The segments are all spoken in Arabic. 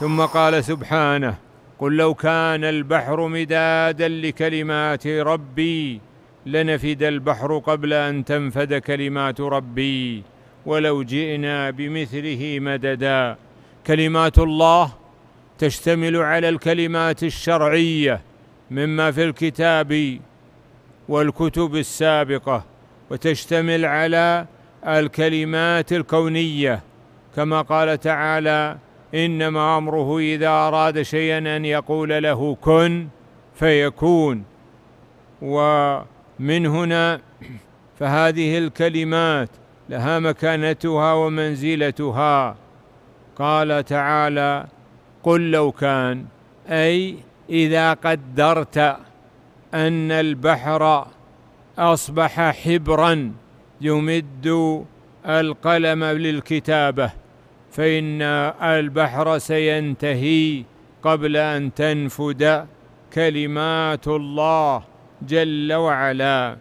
ثم قال سبحانه قل لو كان البحر مدادا لكلمات ربي لنفد البحر قبل ان تنفد كلمات ربي ولو جئنا بمثله مددا كلمات الله تشتمل على الكلمات الشرعيه مما في الكتاب والكتب السابقه وتشتمل على الكلمات الكونيه كما قال تعالى انما امره اذا اراد شيئا ان يقول له كن فيكون ومن هنا فهذه الكلمات لها مكانتها ومنزلتها قال تعالى قل لو كان اي اذا قدرت ان البحر اصبح حبرا يمد القلم للكتابه فإن البحر سينتهي قبل أن تنفد كلمات الله جل وعلا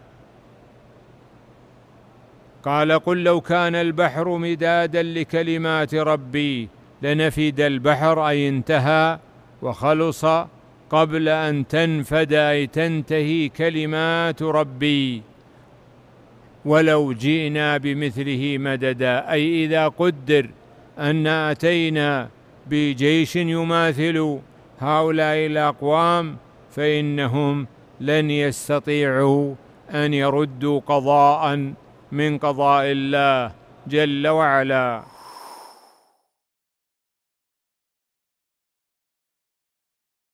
قال قل لو كان البحر مدادا لكلمات ربي لنفد البحر أي انتهى وخلص قبل أن تنفد أي تنتهي كلمات ربي ولو جئنا بمثله مددا أي إذا قدر أن أتينا بجيش يماثل هؤلاء الأقوام فإنهم لن يستطيعوا أن يردوا قضاء من قضاء الله جل وعلا